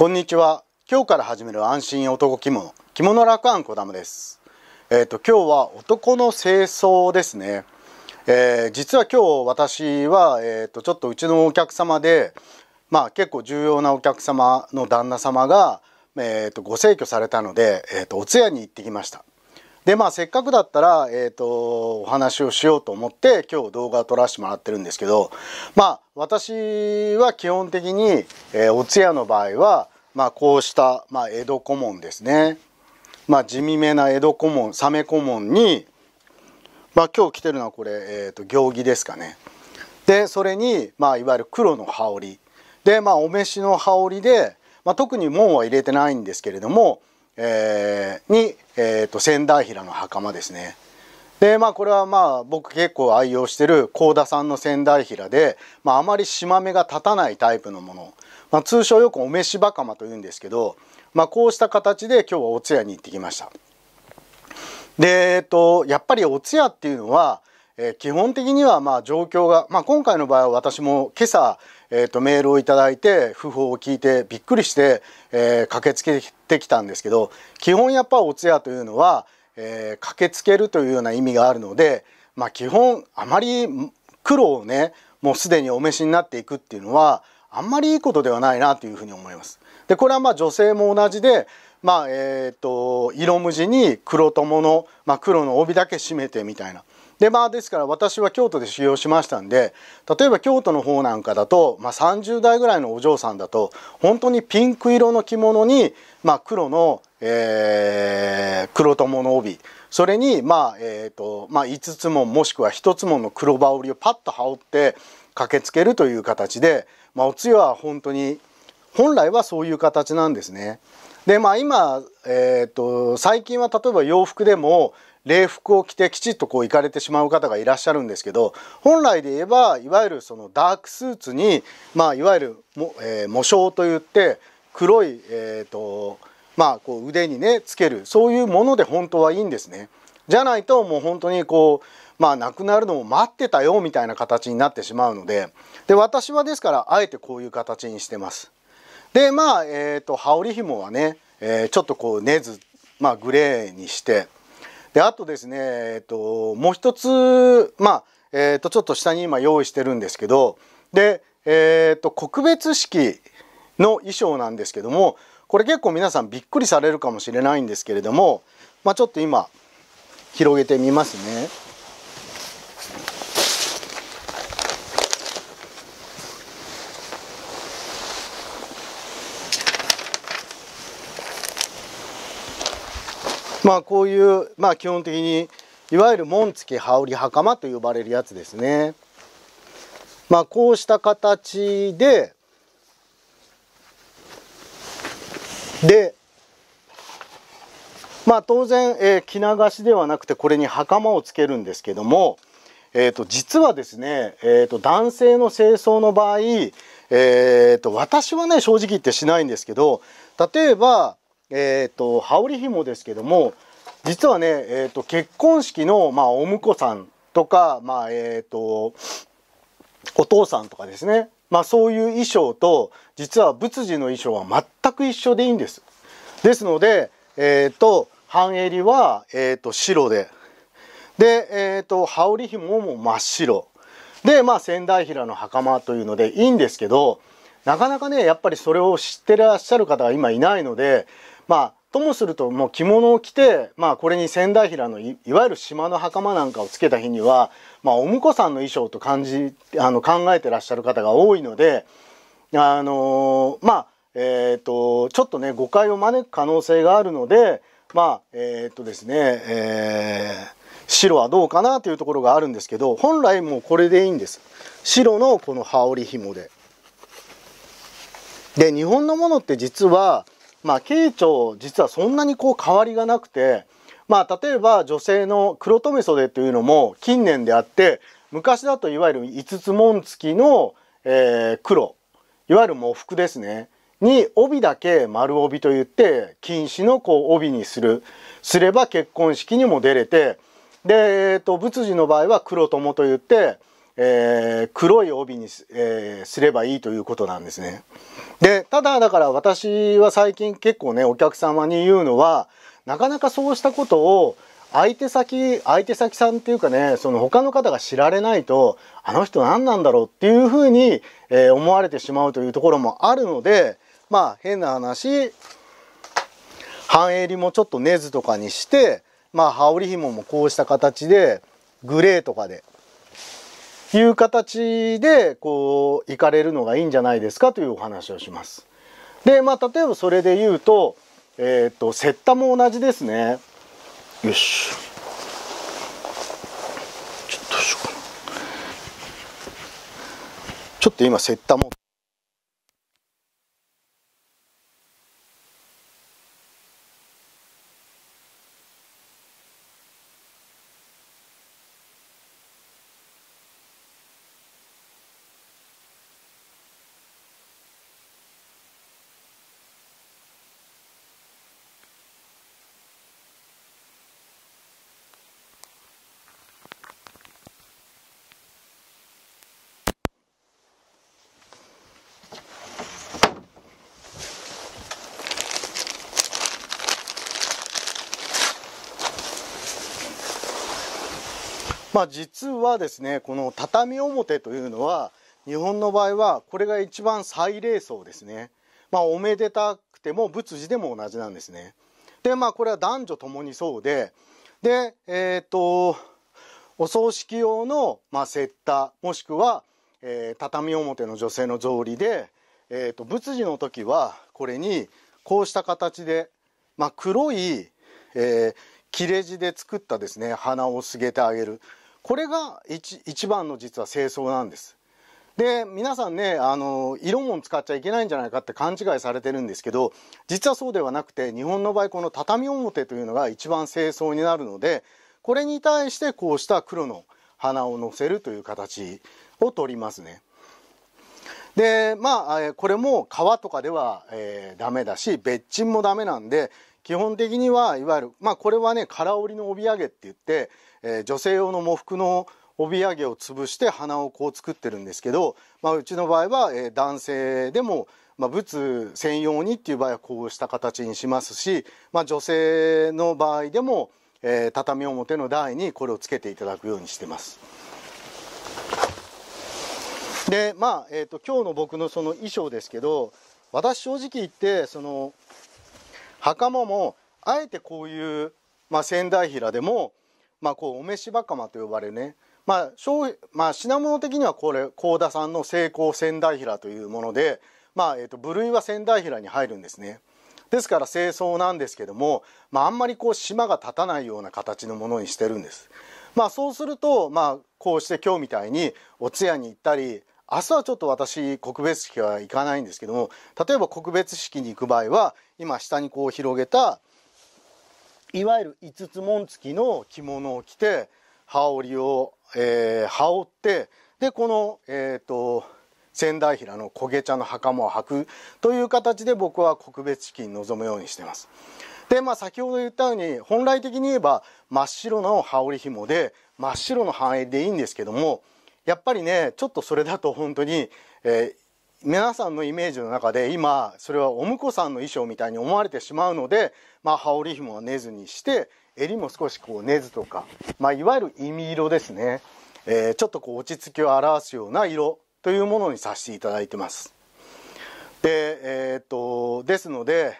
こんにちは今日から始める安心男着物着物楽安小玉ですえっ、ー、と今日は男の清掃ですねえー、実は今日私は、えーと、ちょっとうちのお客様で、まあ、結構重要なお客様の旦那様が、えーと、ご逝去されたので、えーとお通夜に行ってきましたでまあせっかくだったら、えーと、お話をしようと思って今日動画を撮らせてもらってるんですけどまあ私は基本的に、えー、お通夜の場合は、まあ、こうした、まあ、江戸顧問ですね、まあ、地味めな江戸顧問サメ顧問に、まあ、今日着てるのはこれ、えーと行儀ですかね。でそれに、まあ、いわゆる黒の羽織で、まあ、お召しの羽織で、まあ、特に門は入れてないんですけれどもえー、に、えーと、千代平の袴ですね。でまあこれはまあ僕結構愛用してる幸田さんの仙台平で、まあ、あまり島目が立たないタイプのもの、まあ、通称よくお召し袴というんですけど、まあ、こうした形で今日はお通夜に行ってきました。でえっとやっぱりお通夜っていうのは、えー、基本的にはまあ状況が、まあ、今回の場合は私も今朝えーと、メールを頂いて訃報を聞いてびっくりして、えー、駆けつけてきたんですけど基本やっぱお通夜というのは、えー、駆けつけるというような意味があるので、まあ、基本あまり苦労をねもうすでにお召しになっていくっていうのはあんまりいいことではないなというふうに思います。でこれはまあ女性も同じでまあえーと、と色無地に黒友の、まあ、黒の帯だけ締めてみたいなでまあですから私は京都で修行しましたんで例えば京都の方なんかだと、まあ、30代ぐらいのお嬢さんだと本当にピンク色の着物に、まあ、黒の、えー、黒友の帯それに、まあえーとまあ、5つももしくは1つもの黒羽織をパッと羽織って駆けつけるという形で、まあ、おつゆは本当に本来はそういう形なんですね。でまあ今、えーと最近は例えば洋服でも礼服を着てきちっとこう行かれてしまう方がいらっしゃるんですけど本来で言えばいわゆるそのダークスーツに、まあ、いわゆるも、えー、模章といって黒い、えーとまあ、こう腕にねつけるそういうもので本当はいいんですね。じゃないともう本当にこうまあなくなるのを待ってたよみたいな形になってしまうのでで私はですからあえてこういう形にしてます。でまあ、えーと、羽織紐はね、えー、ちょっとこうねず、まあ、グレーにして。であとですねえっともう一つまあえっとちょっと下に今用意してるんですけどでえっと告別式の衣装なんですけどもこれ結構皆さんびっくりされるかもしれないんですけれどもまあちょっと今広げてみますね。まあこういうまあ基本的にいわゆる紋付き羽織袴と呼ばれるやつですね。まあこうした形ででまあ当然、えー、着流しではなくてこれに袴をつけるんですけども、えー、と実はですね、えー、と男性の清掃の場合、えー、と私はね正直言ってしないんですけど例えばえっ、ー、と羽織紐ですけども実はね、えーと、結婚式の、まあ、お婿さんとか、まあえっ、ー、とお父さんとかですね、まあ、そういう衣装と実は仏事の衣装は全く一緒でいいんです。ですので、えっ、ー、と半襟は、えっと白でで、えっと羽織紐も真っ白で、まあ、仙台平の袴というのでいいんですけどなかなかねやっぱりそれを知ってらっしゃる方が今いないのでまあともするともう着物を着て、まあ、これに仙台平のいわゆる島の袴なんかをつけた日には、まあ、お婿さんの衣装と感じあの考えてらっしゃる方が多いのであのー、まあえっ、ー、とちょっとね誤解を招く可能性があるのでまあえっ、ー、とですね、えー、白はどうかなというところがあるんですけど本来もうこれでいいんです白のこの羽織紐で。で日本のものって実はまあ、慶長実はそんなにこう変わりがなくて、まあ、例えば女性の黒留袖というのも近年であって昔だといわゆる五つ紋付きの、えー、黒いわゆる喪服ですねに帯だけ丸帯といって禁止のこう帯にするすれば結婚式にも出れてで、えーと、仏寺の場合は黒友といってえー、黒い帯にす,、えー、すればいいということなんですね。で、ただだから私は最近結構ね、お客様に言うのは、なかなかそうしたことを相手先、相手先さんっていうかね、その他の方が知られないと、あの人何なんだろうっていうふうに、えー、思われてしまうというところもあるので、まあ変な話、半襟もちょっとネズとかにして、まあ羽織紐もこうした形で、グレーとかでいう形でこう行かれるのがいいんじゃないですかというお話をします。でまあ例えばそれで言うと,、えーと、とセッタも同じですね。よしちょっと今セッタ持ってまあ、実はですねこの畳表というのは日本の場合はこれが一番最礼装ですね、まあ、おめでたくても仏事でも同じなんですねでまあこれは男女ともにそうででえっ、とお葬式用の、まあ、接タもしくは、えー、畳表の女性の草履で、えーと、仏事の時はこれにこうした形で、まあ、黒い、えー、切れ字で作ったですね花をすげてあげるこれが一一番の実は清掃なんです。で皆さんねあの色も使っちゃいけないんじゃないかって勘違いされてるんですけど実はそうではなくて日本の場合この畳表というのが一番清掃になるのでこれに対してこうした黒の花を乗せるという形を取りますね。でまあこれも皮とかでは、えー、ダメだし別沈もダメなんで基本的にはいわゆるまあこれはね空織りの帯揚げって言ってえー、女性用の喪服の帯揚げを潰して鼻をこう作ってるんですけど、まあ、うちの場合は、え男性でも、まあ、仏専用にっていう場合はこうした形にしますし、まあ、女性の場合でも、えー、畳表の台にこれをつけていただくようにしてます。でまあ、えーと今日の僕のその衣装ですけど私正直言ってその袴もあえてこういう、まあ、仙台平でもまあ、こうお召しバカマと呼ばれるね、まあ商まあ、品物的にはこれ幸田さんの成功仙台平というもので、まあえーと、部類は仙台平に入るんですね。ですから清掃なんですけども、まあ、あんまりこう島が立たないような形のものにしてるんです。まあ、そうすると、まあ、こうして今日みたいにお通夜に行ったり明日はちょっと私告別式は行かないんですけども例えば告別式に行く場合は今下にこう広げたいわゆる五つ紋付きの着物を着て羽織を、えー、羽織ってでこの、えーと、仙台平の焦げ茶の袴を履くという形で僕は国別式に臨むようにしてます。でまあ先ほど言ったように本来的に言えば真っ白の羽織紐で真っ白の繁栄でいいんですけどもやっぱりねちょっとそれだと本当に、えー、皆さんのイメージの中で今それはお婿さんの衣装みたいに思われてしまうので、まあ、羽織紐は根津にして襟も少しこう根津とか、まあ、いわゆる意味色ですね、えー、ちょっとこう落ち着きを表すような色というものにさせていただいてます。で,、えー、っとですので、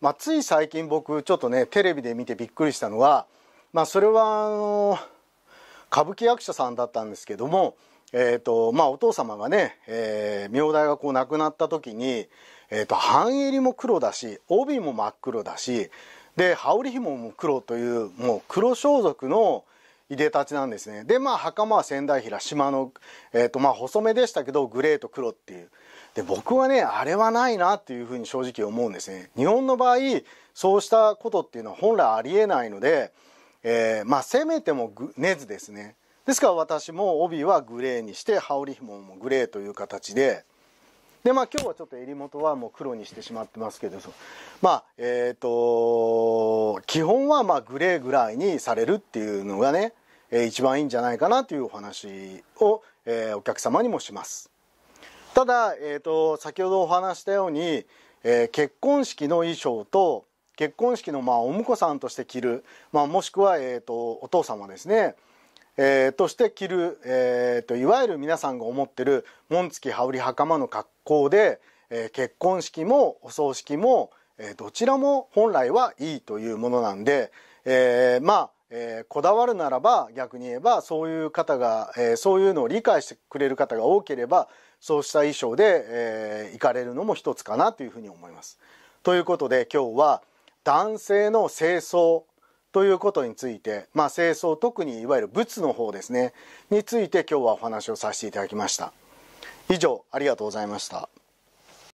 まあ、つい最近僕ちょっとねテレビで見てびっくりしたのは、まあ、それはあの歌舞伎役者さんだったんですけどもえーとまあ、お父様がね、えー、明大がこう亡くなった時に、えーと、半襟も黒だし帯も真っ黒だしで羽織紐も黒というもう黒装束のいでたちなんですねでまあ袴は仙台平島の、えーとまあ、細めでしたけどグレーと黒っていうで僕はねあれはないなっていうふうに正直思うんですね日本の場合そうしたことっていうのは本来ありえないので、えー、まあせめても根ずですねですから私も帯はグレーにして羽織紐もグレーという形ででまあ今日はちょっと襟元はもう黒にしてしまってますけどまあえっ、ー、と基本はまあグレーぐらいにされるっていうのがね一番いいんじゃないかなというお話を、えー、お客様にもしますただ、えーと、先ほどお話したように、えー、結婚式の衣装と結婚式のまあお婿さんとして着る、まあ、もしくは、えーとお父様ですねえー、として着る、えーと、いわゆる皆さんが思ってる紋付き羽織袴の格好で、えー、結婚式もお葬式も、えー、どちらも本来はいいというものなんで、えー、まあ、えー、こだわるならば逆に言えばそういう方が、えー、そういうのを理解してくれる方が多ければそうした衣装で、えー、行かれるのも一つかなというふうに思います。ということで今日は男性の清掃ということについて、まあ、清掃特にいわゆる仏の方ですねについて今日はお話をさせていただきました以上ありがとうございました